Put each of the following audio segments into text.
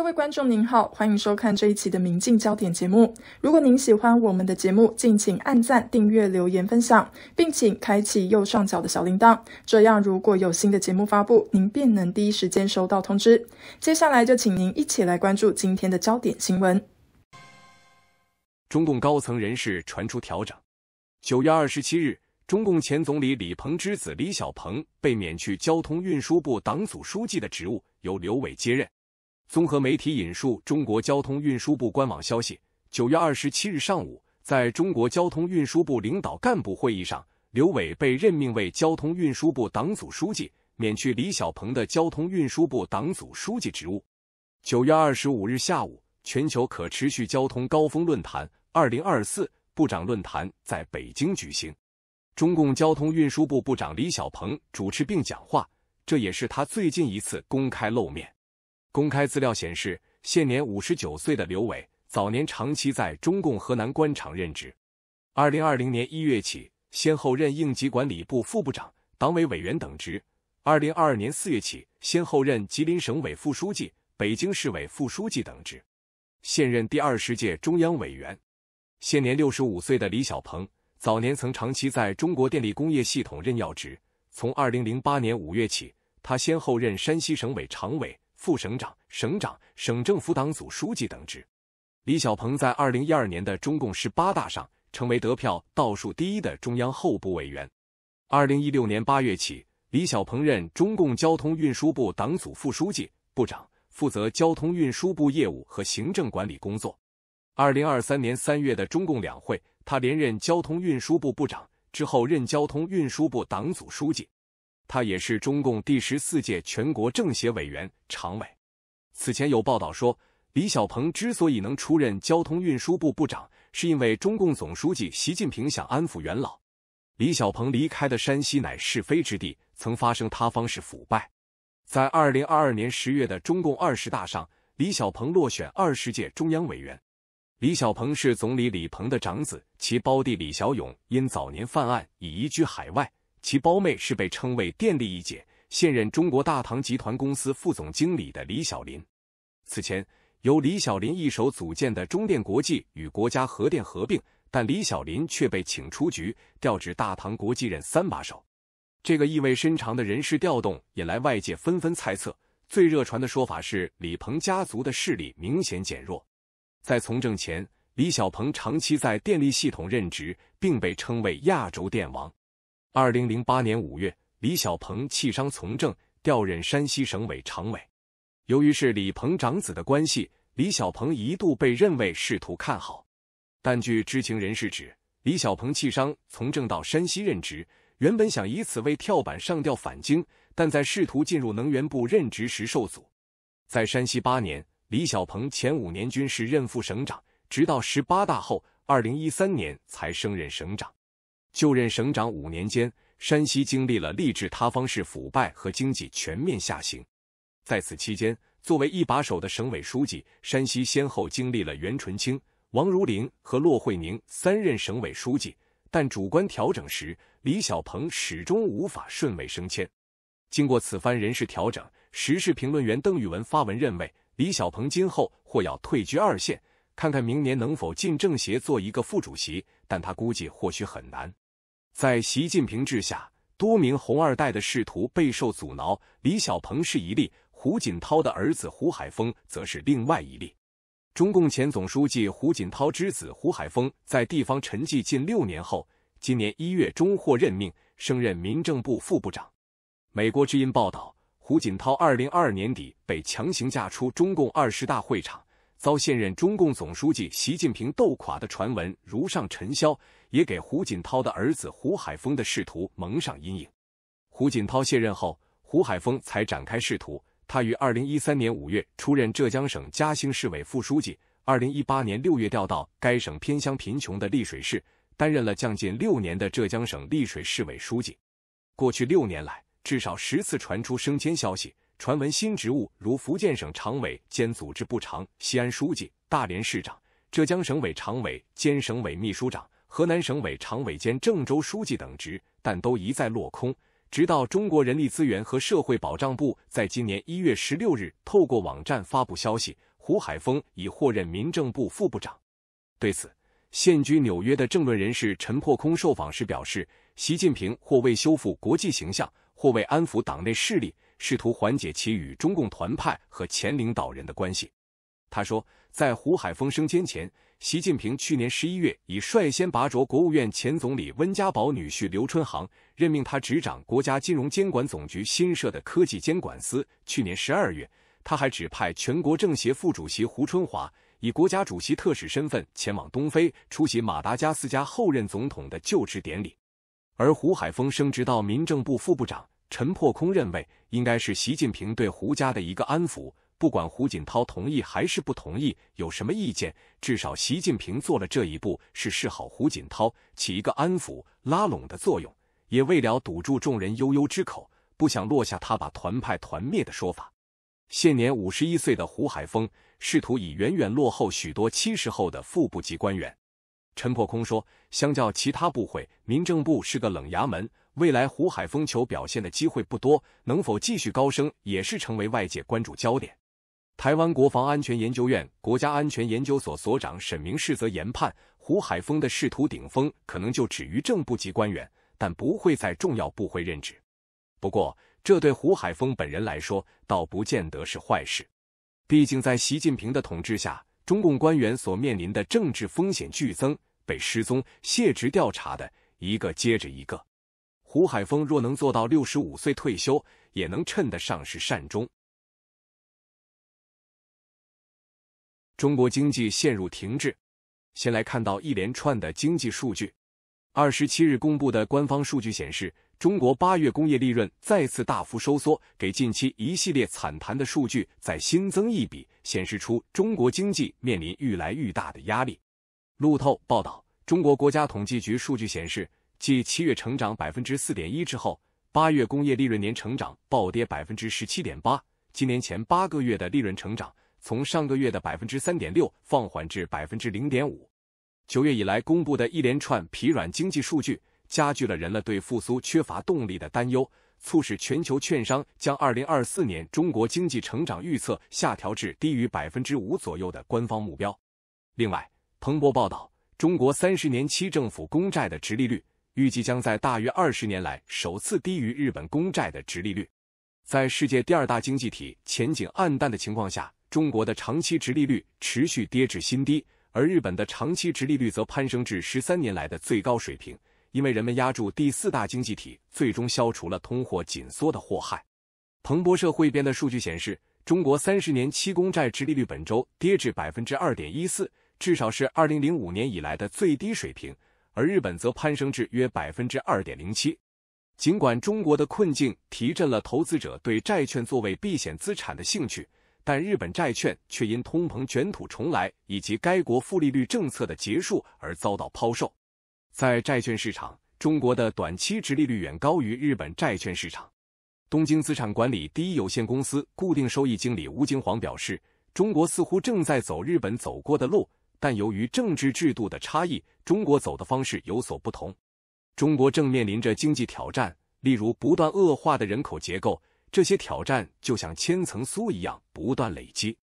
各位观众您好，欢迎收看这一期的《明镜焦点》节目。如果您喜欢我们的节目，敬请按赞、订阅、留言、分享，并请开启右上角的小铃铛，这样如果有新的节目发布，您便能第一时间收到通知。接下来就请您一起来关注今天的焦点新闻：中共高层人士传出调整。九月二十七日，中共前总理李鹏之子李小鹏被免去交通运输部党组书记的职务，由刘伟接任。综合媒体引述中国交通运输部官网消息，九月二十七日上午，在中国交通运输部领导干部会议上，刘伟被任命为交通运输部党组书记，免去李小鹏的交通运输部党组书记职务。九月二十五日下午，全球可持续交通高峰论坛二零二四部长论坛在北京举行，中共交通运输部部长李小鹏主持并讲话，这也是他最近一次公开露面。公开资料显示，现年五十九岁的刘伟，早年长期在中共河南官场任职。二零二零年一月起，先后任应急管理部副部长、党委委员等职。二零二二年四月起，先后任吉林省委副书记、北京市委副书记等职，现任第二十届中央委员。现年六十五岁的李小鹏，早年曾长期在中国电力工业系统任要职。从二零零八年五月起，他先后任山西省委常委。副省长、省长、省政府党组书记等职。李小鹏在二零一二年的中共十八大上成为得票倒数第一的中央候补委员。二零一六年八月起，李小鹏任中共交通运输部党组副书记、部长，负责交通运输部业务和行政管理工作。二零二三年三月的中共两会，他连任交通运输部部长之后任交通运输部党组书记。他也是中共第十四届全国政协委员常委。此前有报道说，李小鹏之所以能出任交通运输部部长，是因为中共总书记习近平想安抚元老。李小鹏离开的山西乃是非之地，曾发生塌方式腐败。在二零二二年十月的中共二十大上，李小鹏落选二十届中央委员。李小鹏是总理李鹏的长子，其胞弟李小勇因早年犯案已移居海外。其胞妹是被称为“电力一姐”，现任中国大唐集团公司副总经理的李小林。此前，由李小林一手组建的中电国际与国家核电合并，但李小林却被请出局，调至大唐国际任三把手。这个意味深长的人事调动引来外界纷纷猜测。最热传的说法是，李鹏家族的势力明显减弱。在从政前，李小鹏长期在电力系统任职，并被称为“亚洲电王”。二零零八年五月，李小鹏弃商从政，调任山西省委常委。由于是李鹏长子的关系，李小鹏一度被认为仕途看好。但据知情人士指，李小鹏弃商从政到山西任职，原本想以此为跳板上调返京，但在试图进入能源部任职时受阻。在山西八年，李小鹏前五年均是任副省长，直到十八大后，二零一三年才升任省长。就任省长五年间，山西经历了吏治塌方式腐败和经济全面下行。在此期间，作为一把手的省委书记，山西先后经历了袁纯清、王儒林和骆惠宁三任省委书记。但主观调整时，李小鹏始终无法顺位升迁。经过此番人事调整，时事评论员邓宇文发文认为，李小鹏今后或要退居二线，看看明年能否进政协做一个副主席，但他估计或许很难。在习近平治下，多名“红二代”的仕途备受阻挠。李小鹏是一例，胡锦涛的儿子胡海峰则是另外一例。中共前总书记胡锦涛之子胡海峰，在地方沉寂近六年后，今年一月中获任命，升任民政部副部长。美国之音报道，胡锦涛二零二二年底被强行架出中共二十大会场。遭现任中共总书记习近平斗垮的传闻如上尘嚣，也给胡锦涛的儿子胡海峰的仕途蒙上阴影。胡锦涛卸任后，胡海峰才展开仕途。他于二零一三年五月出任浙江省嘉兴市委副书记，二零一八年六月调到该省偏乡贫穷的丽水市，担任了将近六年的浙江省丽水市委书记。过去六年来，至少十次传出升迁消息。传闻新职务如福建省常委兼组织部长、西安书记、大连市长、浙江省委常委兼省委秘书长、河南省委常委兼郑州书记等职，但都一再落空。直到中国人力资源和社会保障部在今年一月十六日透过网站发布消息，胡海峰已获任民政部副部长。对此，现居纽约的政论人士陈破空受访时表示，习近平或为修复国际形象。或为安抚党内势力，试图缓解其与中共团派和前领导人的关系。他说，在胡海峰升迁前，习近平去年十一月已率先拔擢国务院前总理温家宝女婿刘春航，任命他执掌国家金融监管总局新设的科技监管司。去年十二月，他还指派全国政协副主席胡春华以国家主席特使身份前往东非，出席马达加斯加后任总统的就职典礼。而胡海峰升职到民政部副部长，陈破空认为，应该是习近平对胡家的一个安抚。不管胡锦涛同意还是不同意，有什么意见，至少习近平做了这一步，是示好胡锦涛，起一个安抚、拉拢的作用，也为了堵住众人悠悠之口，不想落下他把团派团灭的说法。现年五十一岁的胡海峰，试图以远远落后许多七十后的副部级官员。陈破空说，相较其他部会，民政部是个冷衙门。未来胡海峰求表现的机会不多，能否继续高升也是成为外界关注焦点。台湾国防安全研究院国家安全研究所所长沈明世则研判，胡海峰的仕途顶峰可能就止于正部级官员，但不会在重要部会任职。不过，这对胡海峰本人来说，倒不见得是坏事。毕竟在习近平的统治下。中共官员所面临的政治风险剧增，被失踪、卸职调查的一个接着一个。胡海峰若能做到六十五岁退休，也能称得上是善终。中国经济陷入停滞。先来看到一连串的经济数据。二十七日公布的官方数据显示。中国八月工业利润再次大幅收缩，给近期一系列惨谈的数据再新增一笔，显示出中国经济面临愈来愈大的压力。路透报道，中国国家统计局数据显示，继七月成长百分之四点一之后，八月工业利润年成长暴跌百分之十七点八。今年前八个月的利润成长从上个月的百分之三点六放缓至百分之零点五。九月以来公布的一连串疲软经济数据。加剧了人们对复苏缺乏动力的担忧，促使全球券商将二零二四年中国经济成长预测下调至低于百分之五左右的官方目标。另外，彭博报道，中国三十年期政府公债的殖利率预计将在大约二十年来首次低于日本公债的殖利率。在世界第二大经济体前景黯淡的情况下，中国的长期殖利率持续跌至新低，而日本的长期殖利率则攀升至十三年来的最高水平。因为人们压住第四大经济体最终消除了通货紧缩的祸害。彭博社汇编的数据显示，中国三十年期公债殖利率本周跌至百分之二点一四，至少是二零零五年以来的最低水平；而日本则攀升至约百分之二点零七。尽管中国的困境提振了投资者对债券作为避险资产的兴趣，但日本债券却因通膨卷土重来以及该国负利率政策的结束而遭到抛售。在债券市场，中国的短期殖利率远高于日本债券市场。东京资产管理第一有限公司固定收益经理吴京煌表示：“中国似乎正在走日本走过的路，但由于政治制度的差异，中国走的方式有所不同。中国正面临着经济挑战，例如不断恶化的人口结构，这些挑战就像千层酥一样不断累积。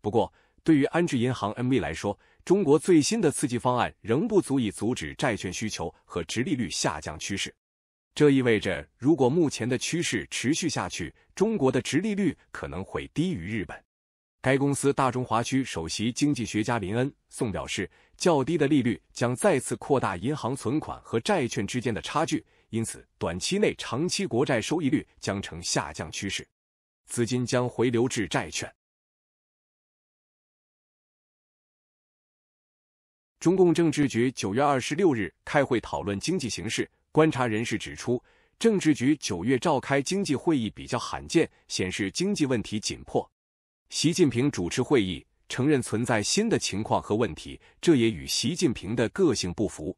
不过，对于安智银行 m v 来说，中国最新的刺激方案仍不足以阻止债券需求和殖利率下降趋势，这意味着如果目前的趋势持续下去，中国的殖利率可能会低于日本。该公司大中华区首席经济学家林恩宋表示，较低的利率将再次扩大银行存款和债券之间的差距，因此短期内长期国债收益率将呈下降趋势，资金将回流至债券。中共政治局九月二十六日开会讨论经济形势。观察人士指出，政治局九月召开经济会议比较罕见，显示经济问题紧迫。习近平主持会议，承认存在新的情况和问题，这也与习近平的个性不符。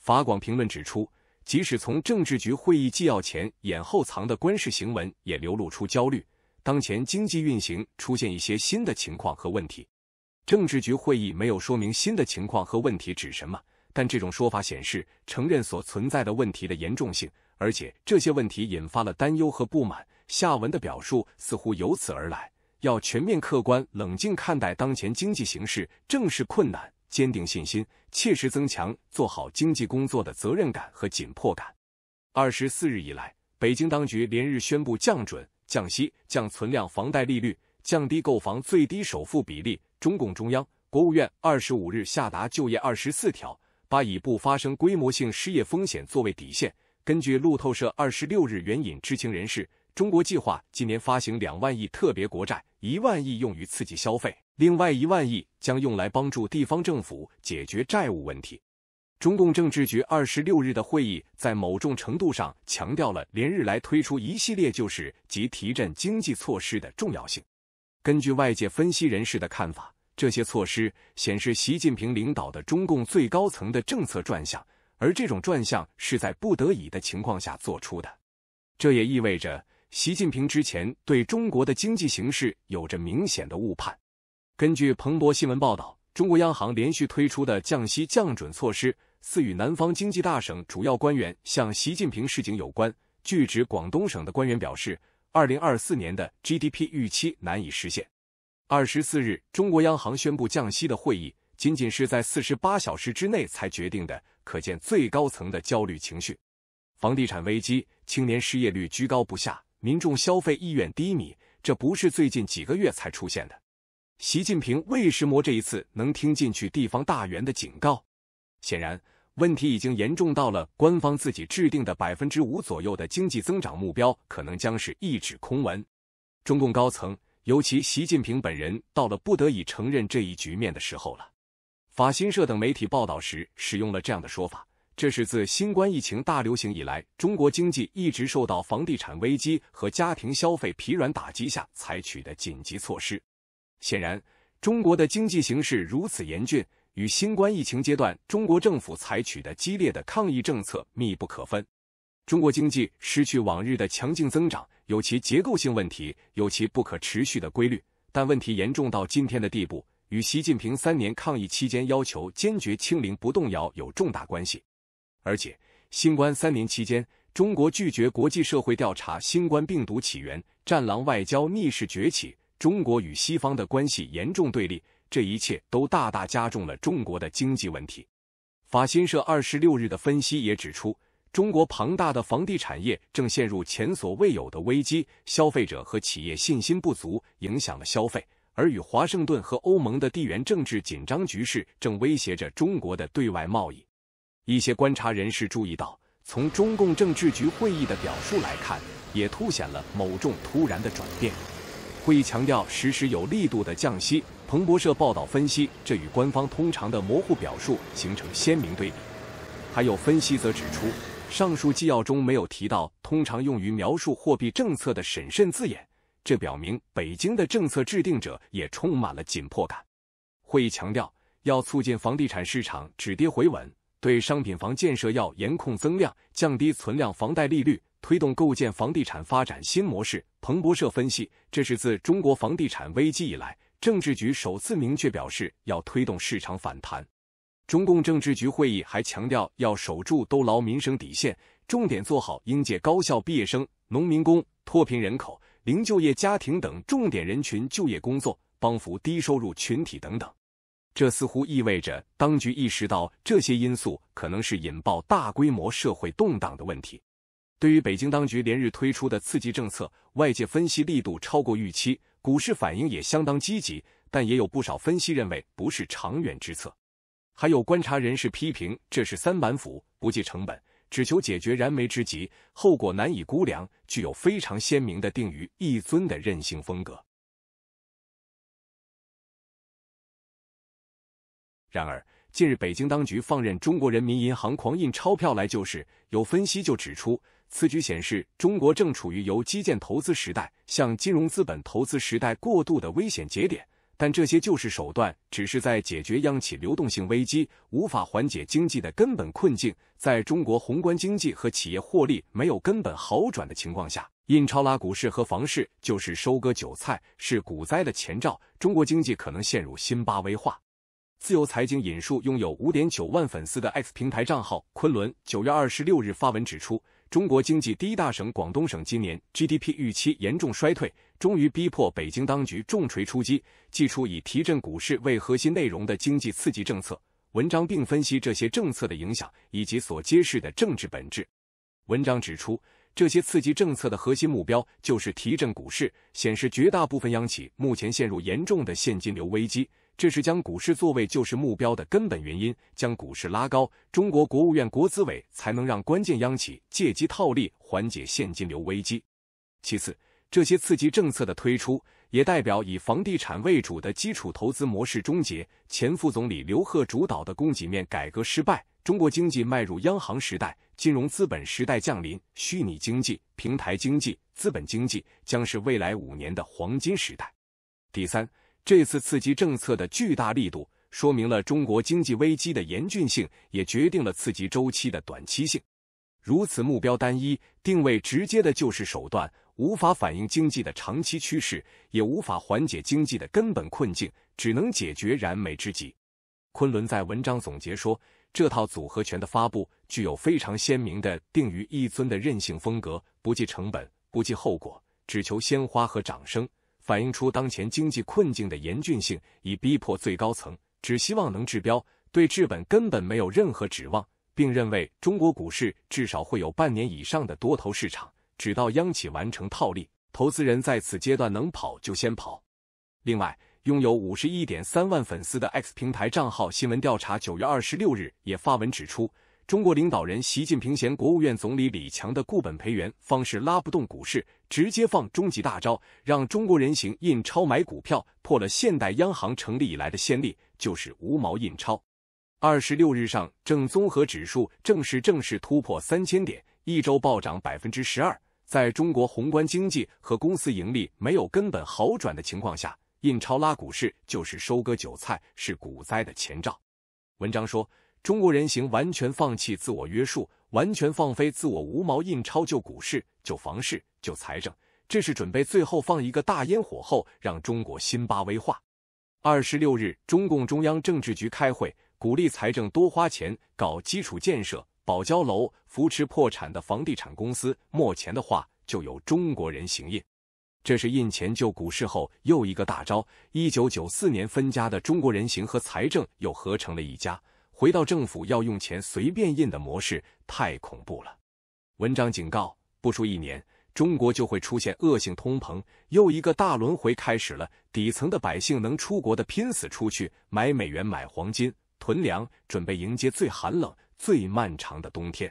法广评论指出，即使从政治局会议纪要前掩后藏的官事行文，也流露出焦虑。当前经济运行出现一些新的情况和问题。政治局会议没有说明新的情况和问题指什么，但这种说法显示承认所存在的问题的严重性，而且这些问题引发了担忧和不满。下文的表述似乎由此而来。要全面、客观、冷静看待当前经济形势，正视困难，坚定信心，切实增强做好经济工作的责任感和紧迫感。二十四日以来，北京当局连日宣布降准、降息、降存量房贷利率，降低购房最低首付比例。中共中央、国务院二十五日下达就业二十四条，把已不发生规模性失业风险作为底线。根据路透社二十六日援引知情人士，中国计划今年发行两万亿特别国债，一万亿用于刺激消费，另外一万亿将用来帮助地方政府解决债务问题。中共政治局二十六日的会议在某种程度上强调了连日来推出一系列救市及提振经济措施的重要性。根据外界分析人士的看法，这些措施显示习近平领导的中共最高层的政策转向，而这种转向是在不得已的情况下做出的。这也意味着习近平之前对中国的经济形势有着明显的误判。根据彭博新闻报道，中国央行连续推出的降息降准措施，似与南方经济大省主要官员向习近平示警有关。据指，广东省的官员表示。二零二四年的 GDP 预期难以实现。二十四日，中国央行宣布降息的会议，仅仅是在四十八小时之内才决定的，可见最高层的焦虑情绪。房地产危机、青年失业率居高不下、民众消费意愿低迷，这不是最近几个月才出现的。习近平为什么这一次能听进去地方大员的警告？显然。问题已经严重到了官方自己制定的百分之五左右的经济增长目标可能将是一纸空文。中共高层，尤其习近平本人，到了不得已承认这一局面的时候了。法新社等媒体报道时使用了这样的说法：这是自新冠疫情大流行以来，中国经济一直受到房地产危机和家庭消费疲软打击下采取的紧急措施。显然，中国的经济形势如此严峻。与新冠疫情阶段中国政府采取的激烈的抗疫政策密不可分，中国经济失去往日的强劲增长，有其结构性问题，有其不可持续的规律，但问题严重到今天的地步，与习近平三年抗疫期间要求坚决清零不动摇有重大关系。而且，新冠三年期间，中国拒绝国际社会调查新冠病毒起源，战狼外交逆势崛起，中国与西方的关系严重对立。这一切都大大加重了中国的经济问题。法新社二十六日的分析也指出，中国庞大的房地产业正陷入前所未有的危机，消费者和企业信心不足，影响了消费。而与华盛顿和欧盟的地缘政治紧张局势正威胁着中国的对外贸易。一些观察人士注意到，从中共政治局会议的表述来看，也凸显了某种突然的转变。会议强调实施有力度的降息。彭博社报道分析，这与官方通常的模糊表述形成鲜明对比。还有分析则指出，上述纪要中没有提到通常用于描述货币政策的“审慎”字眼，这表明北京的政策制定者也充满了紧迫感。会议强调，要促进房地产市场止跌回稳，对商品房建设要严控增量，降低存量房贷利率，推动构建房地产发展新模式。彭博社分析，这是自中国房地产危机以来。政治局首次明确表示要推动市场反弹。中共政治局会议还强调要守住兜牢民生底线，重点做好应届高校毕业生、农民工、脱贫人口、零就业家庭等重点人群就业工作，帮扶低收入群体等等。这似乎意味着当局意识到这些因素可能是引爆大规模社会动荡的问题。对于北京当局连日推出的刺激政策，外界分析力度超过预期。股市反应也相当积极，但也有不少分析认为不是长远之策。还有观察人士批评这是三板斧，不计成本，只求解决燃眉之急，后果难以估量，具有非常鲜明的定于一尊的任性风格。然而，近日北京当局放任中国人民银行狂印钞票来救市，有分析就指出。此举显示，中国正处于由基建投资时代向金融资本投资时代过渡的危险节点，但这些救市手段只是在解决央企流动性危机，无法缓解经济的根本困境。在中国宏观经济和企业获利没有根本好转的情况下，印钞拉股市和房市就是收割韭菜，是股灾的前兆。中国经济可能陷入“新巴威化”。自由财经引述拥有五点九万粉丝的 X 平台账号“昆仑”，九月二十六日发文指出。中国经济第一大省广东省今年 GDP 预期严重衰退，终于逼迫北京当局重锤出击，祭出以提振股市为核心内容的经济刺激政策。文章并分析这些政策的影响以及所揭示的政治本质。文章指出，这些刺激政策的核心目标就是提振股市，显示绝大部分央企目前陷入严重的现金流危机。这是将股市作为救市目标的根本原因，将股市拉高，中国国务院国资委才能让关键央企借机套利，缓解现金流危机。其次，这些刺激政策的推出，也代表以房地产为主的基础投资模式终结。前副总理刘鹤主导的供给面改革失败，中国经济迈入央行时代，金融资本时代降临，虚拟经济、平台经济、资本经济将是未来五年的黄金时代。第三。这次刺激政策的巨大力度，说明了中国经济危机的严峻性，也决定了刺激周期的短期性。如此目标单一、定位直接的救市手段，无法反映经济的长期趋势，也无法缓解经济的根本困境，只能解决燃眉之急。昆仑在文章总结说，这套组合拳的发布，具有非常鲜明的定于一尊的任性风格，不计成本，不计后果，只求鲜花和掌声。反映出当前经济困境的严峻性，以逼迫最高层，只希望能治标，对治本根本没有任何指望，并认为中国股市至少会有半年以上的多头市场，直到央企完成套利，投资人在此阶段能跑就先跑。另外，拥有五十一点三万粉丝的 X 平台账号“新闻调查”九月二十六日也发文指出。中国领导人习近平前国务院总理李强的固本培元方式拉不动股市，直接放终极大招，让中国人行印钞买股票，破了现代央行成立以来的先例，就是无毛印钞。二十六日上证综合指数正式正式突破三千点，一周暴涨百分之十二。在中国宏观经济和公司盈利没有根本好转的情况下，印钞拉股市就是收割韭菜，是股灾的前兆。文章说。中国人行完全放弃自我约束，完全放飞自我，无毛印钞救股市、救房市、救财政。这是准备最后放一个大烟火后，让中国辛巴威化。二十六日，中共中央政治局开会，鼓励财政多花钱搞基础建设、保交楼、扶持破产的房地产公司。没钱的话，就由中国人行印。这是印钱救股市后又一个大招。一九九四年分家的中国人行和财政又合成了一家。回到政府要用钱随便印的模式，太恐怖了。文章警告，不出一年，中国就会出现恶性通膨，又一个大轮回开始了。底层的百姓能出国的拼死出去，买美元、买黄金、囤粮，准备迎接最寒冷、最漫长的冬天。